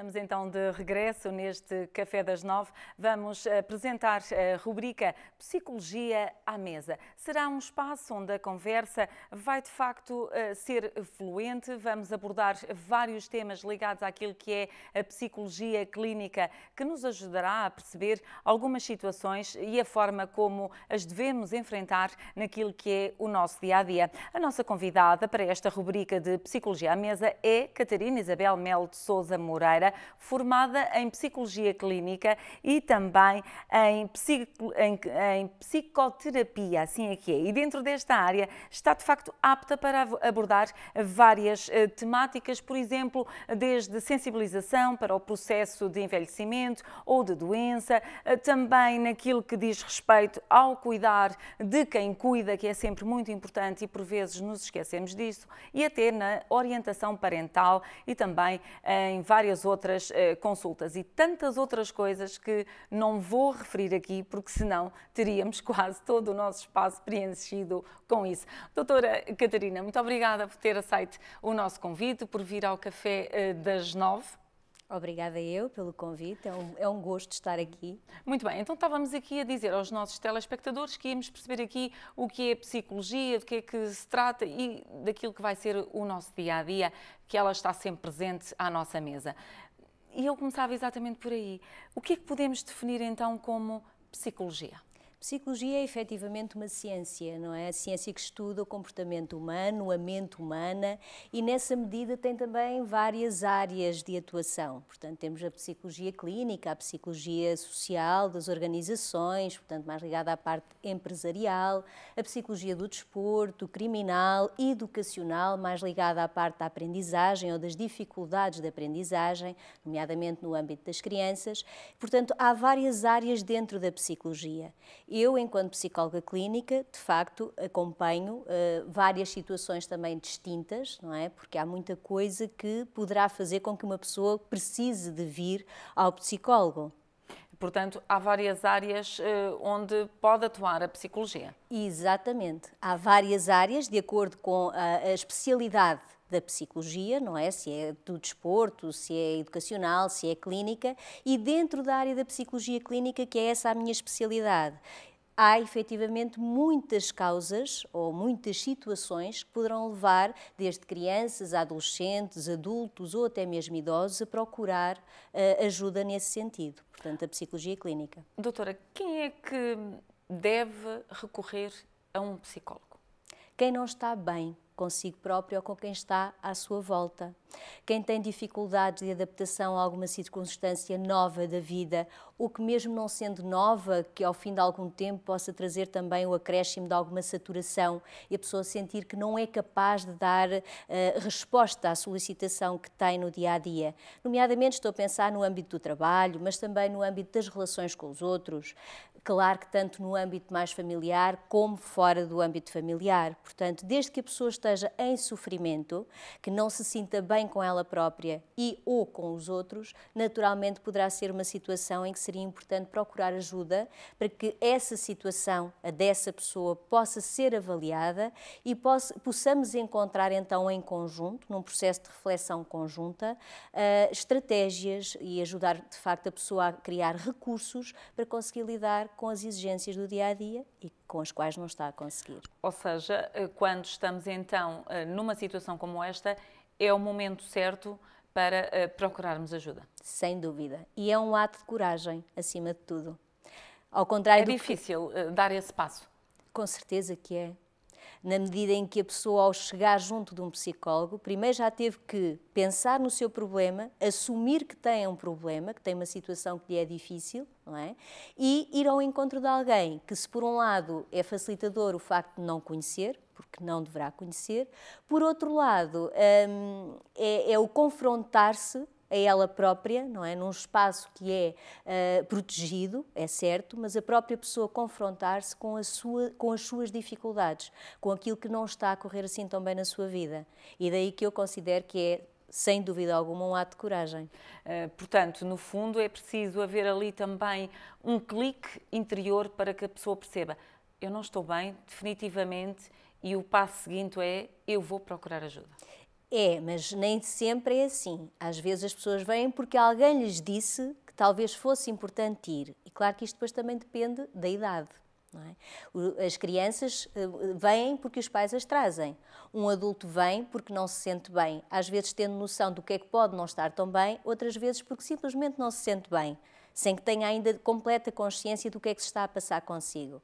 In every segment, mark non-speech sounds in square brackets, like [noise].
Estamos então de regresso neste Café das Nove. Vamos eh, apresentar eh, a rubrica Psicologia à Mesa. Será um espaço onde a conversa vai de facto eh, ser fluente. Vamos abordar vários temas ligados àquilo que é a psicologia clínica, que nos ajudará a perceber algumas situações e a forma como as devemos enfrentar naquilo que é o nosso dia a dia. A nossa convidada para esta rubrica de Psicologia à Mesa é Catarina Isabel Melo de Souza Moreira formada em Psicologia Clínica e também em, psico, em, em Psicoterapia, assim aqui é que é. E dentro desta área está de facto apta para abordar várias uh, temáticas, por exemplo, desde sensibilização para o processo de envelhecimento ou de doença, uh, também naquilo que diz respeito ao cuidar de quem cuida, que é sempre muito importante e por vezes nos esquecemos disso, e até na orientação parental e também em várias outras outras uh, consultas e tantas outras coisas que não vou referir aqui, porque senão teríamos [laughs] quase todo o nosso espaço preenchido com isso. Doutora Catarina, muito obrigada por ter aceito o nosso convite, por vir ao Café uh, das Nove. Obrigada eu pelo convite, é um, é um, gosto estar aqui. Muito bem, então estávamos aqui a dizer aos nossos telespectadores que íamos perceber aqui o que é psicologia, do que é que se trata e daquilo que vai ser o nosso dia a dia, que ela está sempre presente à nossa mesa. E eu começava exatamente por aí. O que é que podemos definir então como psicologia? Psicologia é efetivamente uma ciência, não é? A ciência que estuda o comportamento humano, a mente humana e, nessa medida, tem também várias áreas de atuação. Portanto, temos a psicologia clínica, a psicologia social das organizações, portanto, mais ligada à parte empresarial, a psicologia do desporto, criminal, educacional, mais ligada à parte da aprendizagem ou das dificuldades de aprendizagem, nomeadamente no âmbito das crianças. Portanto, há várias áreas dentro da psicologia. Eu, enquanto psicóloga clínica, de facto, acompanho uh, várias situações também distintas, não é? Porque há muita coisa que poderá fazer com que uma pessoa precise de vir ao psicólogo. Portanto, há várias áreas uh, onde pode atuar a psicologia. Exatamente. Há várias áreas, de acordo com a, a especialidade da psicologia, não é? Se é do desporto, se é educacional, se é clínica, e dentro da área da psicologia clínica, que é essa a minha especialidade há efetivamente muitas causas ou muitas situações que poderão levar, desde crianças, adolescentes, adultos ou até mesmo idosos, a procurar uh, ajuda nesse sentido, portanto, a psicologia clínica. Doutora, quem é que deve recorrer a um psicólogo? Quem não está bem consigo próprio ou com quem está à sua volta. Quem tem dificuldades de adaptação a alguma circunstância nova da vida, ou que mesmo não sendo nova, que ao fim de algum tempo possa trazer também o acréscimo de alguma saturação e a pessoa sentir que não é capaz de dar uh, resposta à solicitação que tem no dia a dia. Nomeadamente estou a pensar no âmbito do trabalho, mas também no âmbito das relações com os outros claro que tanto no âmbito mais familiar como fora do âmbito familiar. Portanto, desde que a pessoa esteja em sofrimento, que não se sinta bem com ela própria e ou com os outros, naturalmente poderá ser uma situação em que seria importante procurar ajuda para que essa situação, a dessa pessoa, possa ser avaliada e possamos encontrar então em conjunto, num processo de reflexão conjunta, eh, estratégias e ajudar de facto a pessoa a criar recursos para conseguir lidar com as exigências do dia a dia e com as quais não está a conseguir. Ou seja, eh, quando estamos então eh, numa situação como esta, é o momento certo para eh, procurarmos ajuda. Sem dúvida. E é um ato de coragem, acima de tudo. Ao contrário é difícil que... dar esse passo. Com certeza que é na medida em que a pessoa, ao chegar junto de um psicólogo, primeiro já teve que pensar no seu problema, assumir que tem um problema, que tem uma situação que lhe é difícil, não é? E ir ao encontro de alguém que, se por um lado é facilitador o facto de não conhecer, porque não deverá conhecer, por outro lado, hum, é, é o confrontar-se a ela própria, não é? Num espaço que é uh, protegido, é certo, mas a própria pessoa confrontar-se com, com as suas dificuldades, com aquilo que não está a correr assim tão bem na sua vida. E daí que eu considero que é sem dúvida alguma, um ato de coragem. Uh, portanto, no fundo, é preciso haver ali também um clique interior para que a pessoa perceba: eu não estou bem, definitivamente, e o passo seguinte é eu vou procurar ajuda. É, mas nem sempre é assim. Às vezes as pessoas vêm porque alguém lhes disse que talvez fosse importante ir. E claro que isto depois também depende da idade. É? As crianças eh, vêm porque os pais as trazem. Um adulto vem porque não se sente bem, às vezes tendo noção do que é que pode não estar tão bem, outras vezes porque simplesmente não se sente bem, sem que tenha ainda completa consciência do que é que se está a passar consigo.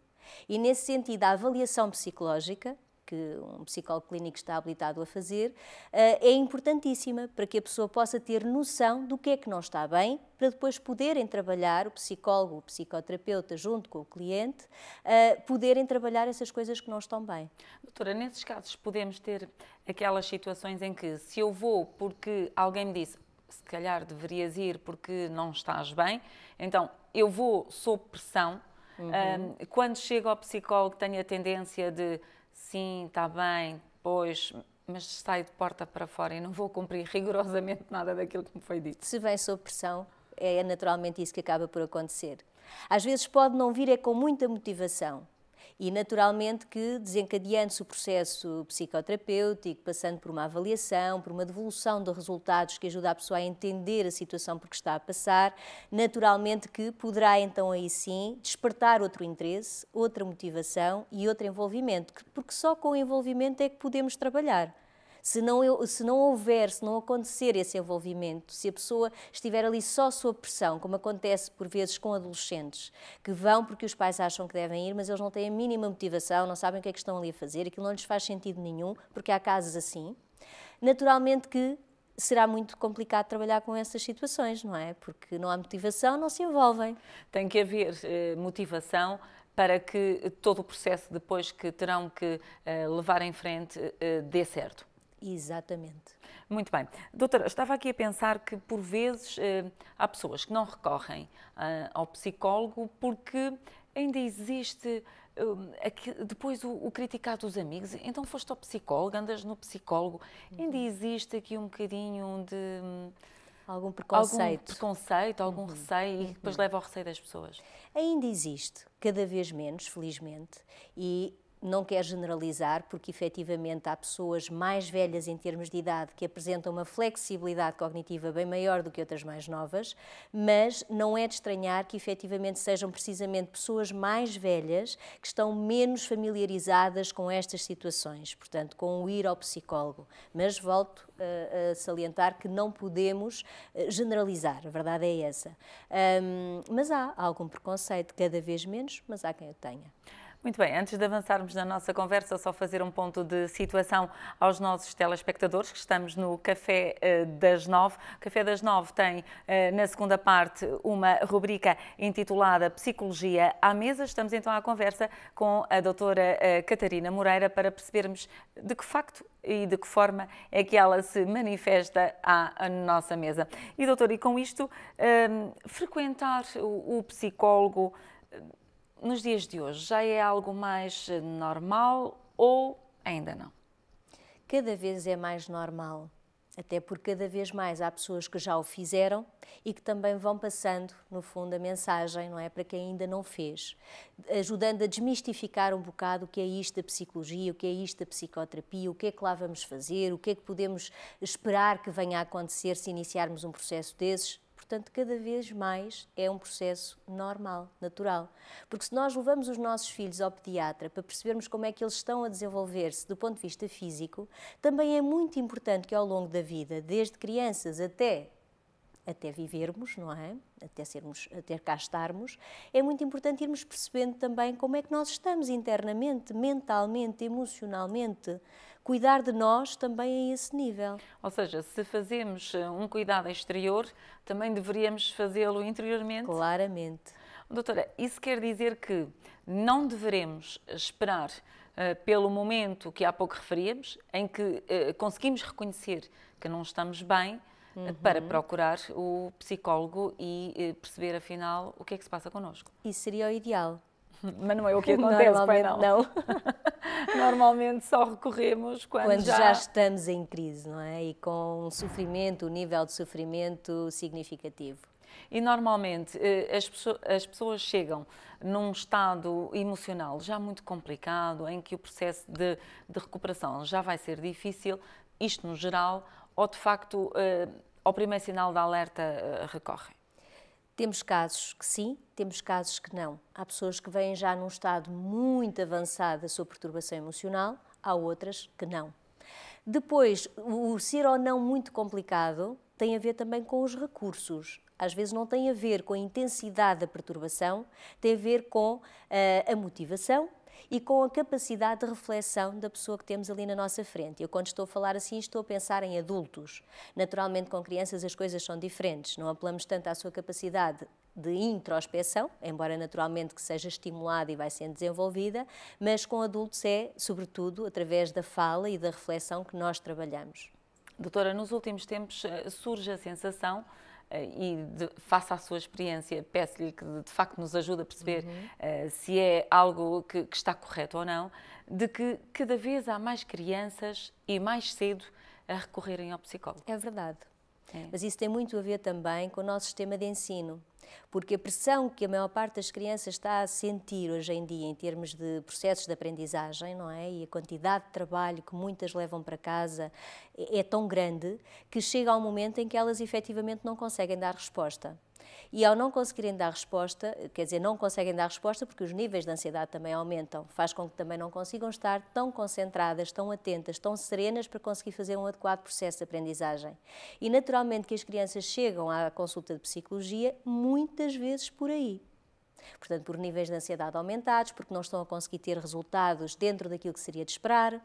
E nesse sentido, a avaliação psicológica que um psicólogo clínico está habilitado a fazer, eh, é importantíssima para que a pessoa possa ter noção do que é que não está bem, para depois poderem trabalhar, o psicólogo, o psicoterapeuta, junto com o cliente, eh, poderem trabalhar essas coisas que não estão bem. Doutora, nesses casos podemos ter aquelas situações em que se eu vou porque alguém me disse se calhar deverias ir porque não estás bem, então eu vou sob pressão, Uhum. Um, eh, quando chego ao psicólogo, tenho a tendência de sim, está bem, pois, mas saio de porta para fora e não vou cumprir rigorosamente nada daquilo que me foi dito. Se vem sob pressão, é naturalmente isso que acaba por acontecer. Às vezes pode não vir é com muita motivação, e naturalmente que desencadeando-se o processo psicoterapêutico, passando por uma avaliação, por uma devolução de resultados que ajuda a pessoa a entender a situação por que está a passar, naturalmente que poderá então aí sim despertar outro interesse, outra motivação e outro envolvimento, porque só com o envolvimento é que podemos trabalhar. Se não, eu, se não houver, se não acontecer esse envolvimento, se a pessoa estiver ali só sob pressão, como acontece por vezes com adolescentes, que vão porque os pais acham que devem ir, mas eles não têm a mínima motivação, não sabem o que é que estão ali a fazer, aquilo não lhes faz sentido nenhum, porque há casos assim. Naturalmente que será muito complicado trabalhar com essas situações, não é? Porque não há motivação, não se envolvem. Tem que haver eh, motivação para que todo o processo depois que terão que eh, levar em frente eh, dê certo. Exatamente. Muito bem. Doutora, estava aqui a pensar que, por vezes, eh, há pessoas que não recorrem eh, ao psicólogo porque ainda existe eh, depois o, criticar dos amigos. Então foste ao psicólogo, andas no psicólogo. Uhum. Ainda existe aqui um bocadinho de. Hum, algum preconceito. Algum preconceito, algum uhum. receio e depois uhum. leva ao receio das pessoas. Ainda existe, cada vez menos, felizmente, e não quero generalizar, porque efetivamente há pessoas mais velhas em termos de idade que apresentam uma flexibilidade cognitiva bem maior do que outras mais novas, mas não é de estranhar que efetivamente sejam precisamente pessoas mais velhas que estão menos familiarizadas com estas situações, portanto, com o ir ao psicólogo. Mas volto eh, a salientar que não podemos eh, generalizar, a verdade é essa. mas há algum preconceito, cada vez menos, mas há quem o tenha. Muito bem, antes de avançarmos na nossa conversa, só fazer um ponto de situação aos nossos telespectadores, que estamos no Café eh, das Nove. O Café das Nove tem, eh, na segunda parte, uma rubrica intitulada Psicologia à Mesa. Estamos então à conversa com a doutora eh, Catarina Moreira para percebermos de que facto e de que forma é que ela se manifesta à nossa mesa. E doutor, e com isto, ehm, frequentar o psicólogo nos dias de hoje já é algo mais eh, normal ou ainda não? Cada vez é mais normal, até porque cada vez mais há pessoas que já o fizeram e que também vão passando, no fundo, a mensagem, não é? Para quem ainda não fez, ajudando a desmistificar um bocado o que é isto da psicologia, o que é isto da psicoterapia, o que é que lá vamos fazer, o que é que podemos esperar que venha a acontecer se iniciarmos um processo desses portanto, cada vez mais é um processo normal, natural. Porque se nós levamos os nossos filhos ao pediatra para percebermos como é que eles estão a desenvolver-se do ponto de vista físico, também é muito importante que ao longo da vida, desde crianças até até vivermos, não é? Até sermos, até cá estarmos, é muito importante irmos percebendo também como é que nós estamos internamente, mentalmente, emocionalmente, cuidar de nós também a esse nível. Ou seja, se fazemos eh, um cuidado exterior, também deveríamos fazê-lo interiormente? Claramente. Doutora, isso quer dizer que não deveremos esperar uh, pelo momento que há pouco referíamos, em que uh, conseguimos reconhecer que não estamos bem, Uhum. para procurar o psicólogo e perceber afinal o que é que se passa connosco. Isso seria o ideal. Mas não é o que [laughs] é acontece, normalmente. não. não. [laughs] Normalmente só recorremos quando, quando já... já... estamos em crise, não é? E com um sofrimento, um nível de sofrimento significativo. E normalmente eh, as pessoas, as pessoas chegam num estado emocional já muito complicado, em que o processo de, de recuperação já vai ser difícil, isto no geral, ou de facto eh, ao primeiro sinal de alerta eh, recorrem? Temos casos que sim, temos casos que não. Há pessoas que vêm já num estado muito avançado da sua perturbação emocional, há outras que não. Depois, o ser ou não muito complicado tem a ver também com os recursos. Às vezes não tem a ver com a intensidade da perturbação, tem a ver com uh, a motivação, e com a capacidade de reflexão da pessoa que temos ali na nossa frente. Eu, quando estou a falar assim, estou a pensar em adultos. Naturalmente, com crianças as coisas são diferentes, não apelamos tanto à sua capacidade de introspecção, embora naturalmente que seja estimulada e vai sendo desenvolvida, mas com adultos é, sobretudo, através da fala e da reflexão que nós trabalhamos. Doutora, nos últimos tempos eh, surge a sensação eh, e de, a sua experiência, peço-lhe que de, de, facto nos ajude a perceber uhum. uh, se é algo que, que, está correto ou não, de que cada vez há mais crianças e mais cedo a recorrerem ao psicólogo. É verdade. É. Mas isso tem muito a ver também com o nosso sistema de ensino porque a pressão que a maior parte das crianças está a sentir hoje em dia em termos de processos de aprendizagem, não é? E a quantidade de trabalho que muitas levam para casa é, é tão grande que chega ao momento em que elas efetivamente não conseguem dar resposta. E ao não conseguirem dar resposta, quer dizer, não conseguem dar resposta porque os níveis de ansiedade também aumentam, faz com que também não consigam estar tão concentradas, tão atentas, tão serenas para conseguir fazer um adequado processo de aprendizagem. E naturalmente que as crianças chegam à consulta de psicologia muito muitas vezes por aí. Portanto, por níveis de ansiedade aumentados, porque não estão a conseguir ter resultados dentro daquilo que seria de esperar.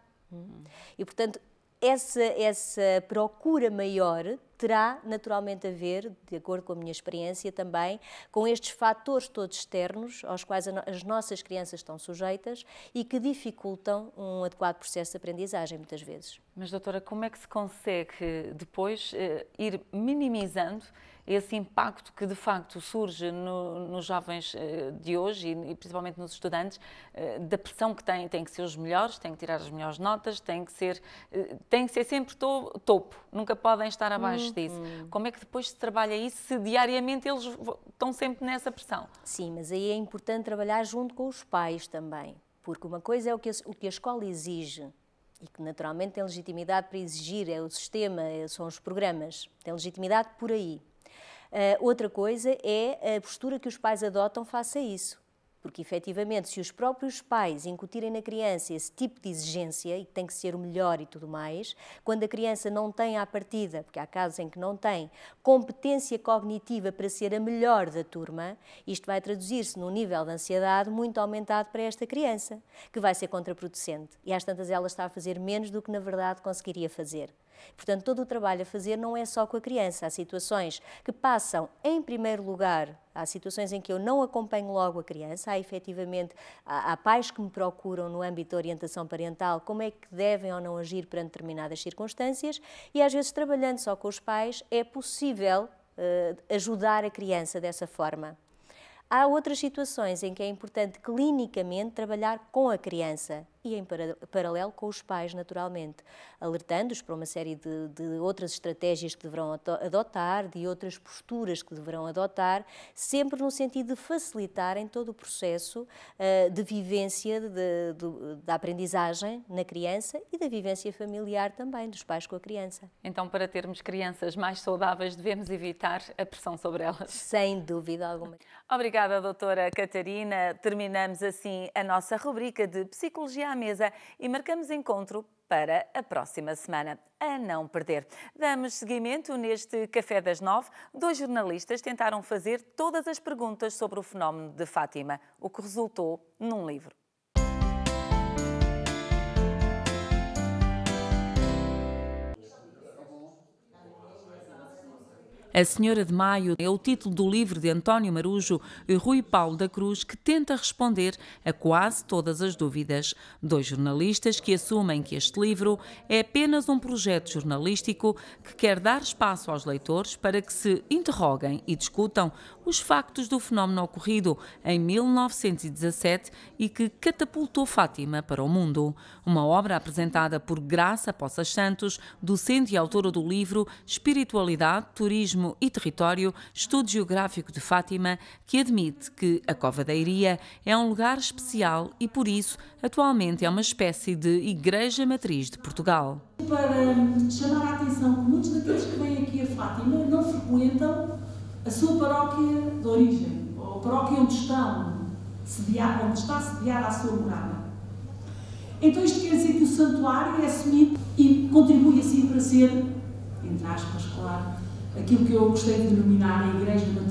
E, portanto, essa, essa procura maior terá naturalmente a ver, de acordo com a minha experiência também, com estes fatores todos externos aos quais as nossas crianças estão sujeitas e que dificultam um adequado processo de aprendizagem, muitas vezes. Mas, doutora, como é que se consegue depois eh, ir minimizando esse impacto que de facto surge no, nos jovens eh, de hoje e, e principalmente nos estudantes, eh, da pressão que têm, têm que ser os melhores, têm que tirar as melhores notas, têm que ser, eh, têm que ser sempre to, topo, nunca podem estar abaixo uhum. disso. Hum. Como é que depois se trabalha isso se diariamente eles estão sempre nessa pressão? Sim, mas aí é importante trabalhar junto com os pais também, porque uma coisa é o que a, o que a escola exige e que naturalmente tem legitimidade para exigir, é o sistema, é, são os programas, tem legitimidade por aí. Uh, outra coisa é a postura que os pais adotam face a isso. Porque, efetivamente, se os próprios pais incutirem na criança esse tipo de exigência, e tem que ser o melhor e tudo mais, quando a criança não tem à partida, porque há casos em que não tem, competência cognitiva para ser a melhor da turma, isto vai traduzir-se num nível de ansiedade muito aumentado para esta criança, que vai ser contraproducente. E às tantas ela está a fazer menos do que, na verdade, conseguiria fazer. Portanto, todo o trabalho a fazer não é só com a criança. Há situações que passam, em primeiro lugar, há situações em que eu não acompanho logo a criança. Há efetivamente, há, pais que me procuram no âmbito da orientação parental como é que devem ou não agir perante determinadas circunstâncias. E às vezes, trabalhando só com os pais, é possível eh, ajudar a criança dessa forma. Há outras situações em que é importante clinicamente trabalhar com a criança, e em paralelo com os pais, naturalmente, alertando-os para uma série de, de, outras estratégias que deverão adotar, de outras posturas que deverão adotar, sempre no sentido de facilitarem todo o processo uh, de vivência da aprendizagem na criança e da vivência familiar também, dos pais com a criança. Então, para termos crianças mais saudáveis, devemos evitar a pressão sobre elas. Sem dúvida alguma. Obrigada, doutora Catarina. Terminamos assim a nossa rubrica de Psicologia à mesa e marcamos encontro para a próxima semana. A não perder. Damos seguimento neste Café das Nove. Dois jornalistas tentaram fazer todas as perguntas sobre o fenómeno de Fátima, o que resultou num livro. A Senhora de Maio é o título do livro de António Marujo e Rui Paulo da Cruz que tenta responder a quase todas as dúvidas. Dois jornalistas que assumem que este livro é apenas um projeto jornalístico que quer dar espaço aos leitores para que se interroguem e discutam os factos do fenómeno ocorrido em 1917 e que catapultou Fátima para o mundo. Uma obra apresentada por Graça Poças Santos, docente e autora do livro Espiritualidade, Turismo e Território, Estudo Geográfico de Fátima, que admite que a Cova da Iria é um lugar especial e, por isso, atualmente é uma espécie de igreja matriz de Portugal. Para chamar a atenção que muitos daqueles que vêm aqui a Fátima não frequentam a sua paróquia de origem, ou a paróquia onde, estão, onde está sediada a sua morada. Então isto quer dizer que o santuário é assumido e contribui assim para ser, entre aspas, claro, aquilo que eu gostei de denominar a Igreja Matriz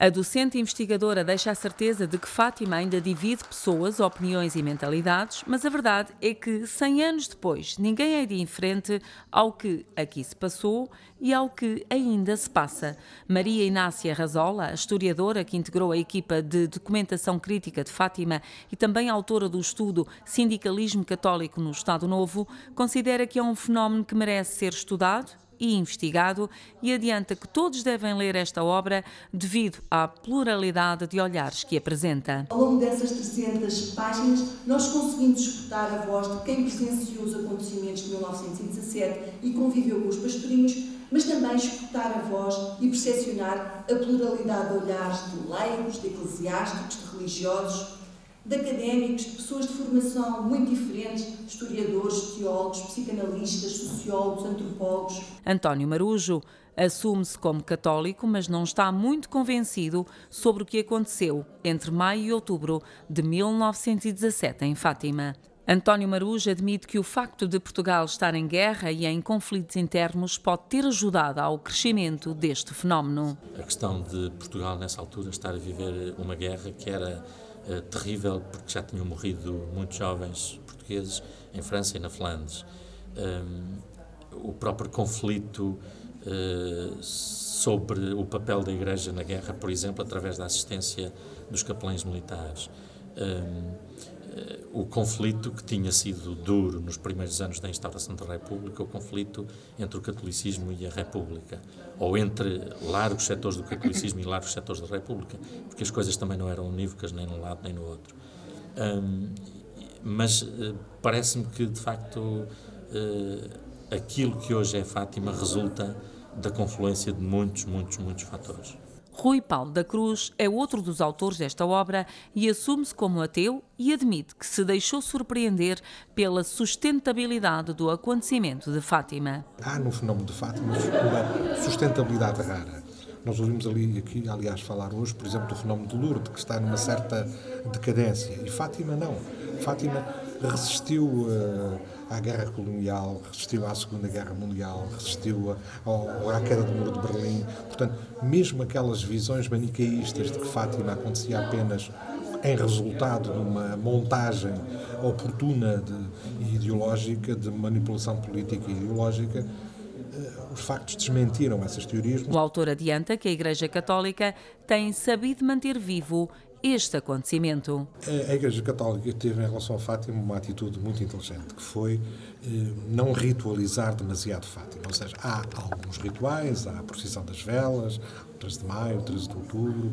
a docente investigadora deixa a certeza de que Fátima ainda divide pessoas, opiniões e mentalidades, mas a verdade é que, 100 anos depois, ninguém é diferente ao que aqui se passou e ao que ainda se passa. Maria Inácia Razola, a historiadora que integrou a equipa de documentação crítica de Fátima e também autora do estudo Sindicalismo Católico no Estado Novo, considera que é um fenómeno que merece ser estudado e investigado e adianta que todos devem ler esta obra devido à pluralidade de olhares que apresenta. Ao longo dessas 300 páginas, nós conseguimos escutar a voz de quem presenciou os acontecimentos de 1917 e conviveu com os pastorinhos, mas também escutar a voz e percepcionar a pluralidade de olhares de leigos, de eclesiásticos, de religiosos, de académicos, de pessoas de formação muito diferentes, historiadores, teólogos, psicanalistas, sociólogos, antropólogos. António Marujo assume-se como católico, mas não está muito convencido sobre o que aconteceu entre maio e outubro de 1917 em Fátima. António Marujo admite que o facto de Portugal estar em guerra e em conflitos internos pode ter ajudado ao crescimento deste fenómeno. A questão de Portugal, nessa altura, estar a viver uma guerra que era eh, terrível, porque já tinham morrido muitos jovens portugueses em França e na Flandres. Um, ehm, o próprio conflito uh, sobre o papel da Igreja na guerra, por exemplo, através da assistência dos capelães militares. Um, ehm, o conflito que tinha sido duro nos primeiros anos da instauração da República, o conflito entre o catolicismo e a República, ou entre largos setores do catolicismo e largos setores da República, porque as coisas também não eram unívocas nem num lado nem no outro. Um, mas eh, parece-me que, de facto, uh, aquilo que hoje é Fátima resulta da confluência de muitos, muitos, muitos fatores. Rui Paulo da Cruz é outro dos autores desta obra e assume-se como ateu e admite que se deixou surpreender pela sustentabilidade do acontecimento de Fátima. Há no fenómeno de Fátima uma sustentabilidade rara. Nós ouvimos ali e aqui, aliás, falar hoje, por exemplo, do fenómeno de Lourdes, que está numa certa decadência. E Fátima não. Fátima resistiu uh, à guerra colonial, resistiu à Segunda Guerra Mundial, resistiu ao, à queda do muro de Berlim. Portanto, mesmo aquelas visões manicaístas de que Fátima acontecia apenas em resultado de uma montagem oportuna e ideológica, de manipulação política e ideológica, eh, os factos desmentiram essas teorias. O autor adianta que a Igreja Católica tem sabido manter vivo este acontecimento. A Igreja Católica teve, em relação a Fátima, uma atitude muito inteligente, que foi eh, não ritualizar demasiado Fátima. Ou seja, há alguns rituais, há a procissão das velas, 13 de maio, 13 de outubro,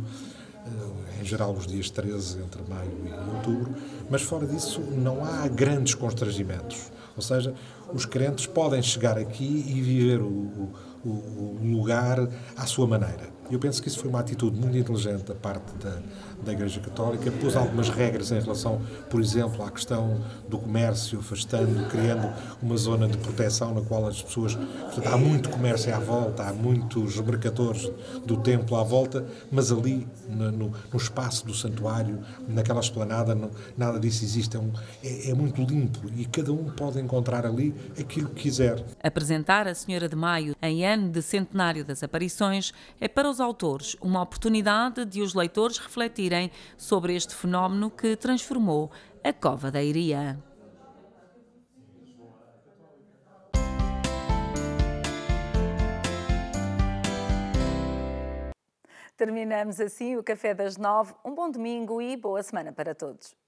eh, em geral os dias 13 entre maio e outubro, mas fora disso não há grandes constrangimentos. Ou seja, os crentes podem chegar aqui e viver o, o, o lugar à sua maneira e eu penso que isso foi uma atitude muito inteligente da parte da, da Igreja Católica, pôs algumas regras em relação, por exemplo, à questão do comércio, afastando, criando uma zona de proteção na qual as pessoas. Portanto, há muito comércio à volta, há muitos mercadores do templo à volta, mas ali, no, no, no espaço do santuário, naquela esplanada, não, nada disso existe. É, um, é, é muito limpo e cada um pode encontrar ali aquilo que quiser. Apresentar a Senhora de Maio em ano de centenário das aparições é para os aos autores uma oportunidade de os leitores refletirem sobre este fenómeno que transformou a Cova da Iria. Terminamos assim o Café das Nove. Um bom domingo e boa semana para todos.